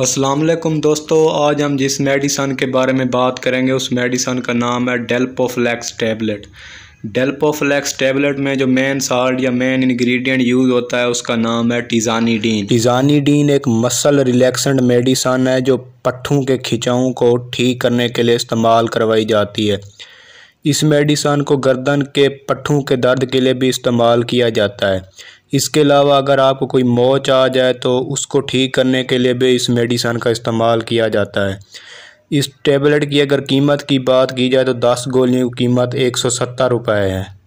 असलम दोस्तों आज हम जिस मेडिसन के बारे में बात करेंगे उस मेडिसन का नाम है डेल्पोफ्लैक्स टैबलेट डेल्पोफ्लैक्स टैबलेट में जो मेन साल्ट या मेन इंग्रेडिएंट यूज़ होता है उसका नाम है टिजानीडीन टिजानीडीन एक मसल रिलैक्सेंट मेडिसन है जो पट्ठों के खिंचाव को ठीक करने के लिए इस्तेमाल करवाई जाती है इस मेडिसन को गर्दन के पट्ठों के दर्द के लिए भी इस्तेमाल किया जाता है इसके अलावा अगर आपको कोई मोच आ जाए तो उसको ठीक करने के लिए भी इस मेडिसन का इस्तेमाल किया जाता है इस टेबलेट की अगर कीमत की बात की जाए तो दस गोलियों की कीमत एक सौ सत्तर रुपये है